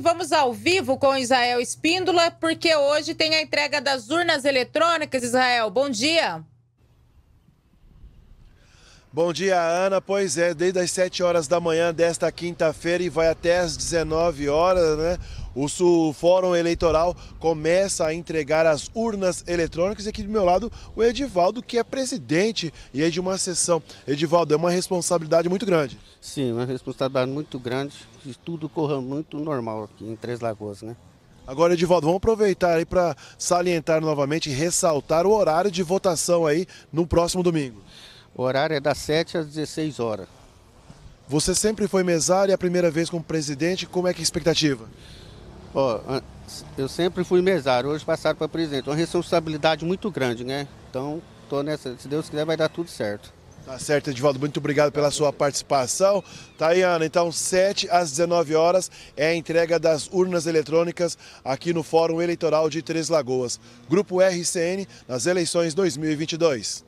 Vamos ao vivo com Israel Espíndola, porque hoje tem a entrega das urnas eletrônicas. Israel, bom dia. Bom dia, Ana. Pois é, desde as 7 horas da manhã desta quinta-feira e vai até as 19 horas, né? o Fórum Eleitoral começa a entregar as urnas eletrônicas e aqui do meu lado o Edivaldo, que é presidente e é de uma sessão. Edivaldo, é uma responsabilidade muito grande. Sim, uma responsabilidade muito grande, que tudo corra muito normal aqui em Três Lagoas, né? Agora, Edivaldo, vamos aproveitar aí para salientar novamente e ressaltar o horário de votação aí no próximo domingo. O horário é das 7 às 16 horas. Você sempre foi mesário e é a primeira vez como presidente, como é que é a expectativa? Ó, eu sempre fui mesário, hoje passaram para presidente. Uma responsabilidade muito grande, né? Então, tô nessa. Se Deus quiser, vai dar tudo certo. Tá certo, Edivaldo, muito obrigado pela sua participação. Taiana, tá então, 7 às 19 horas é a entrega das urnas eletrônicas aqui no Fórum Eleitoral de Três Lagoas. Grupo RCN nas eleições 2022.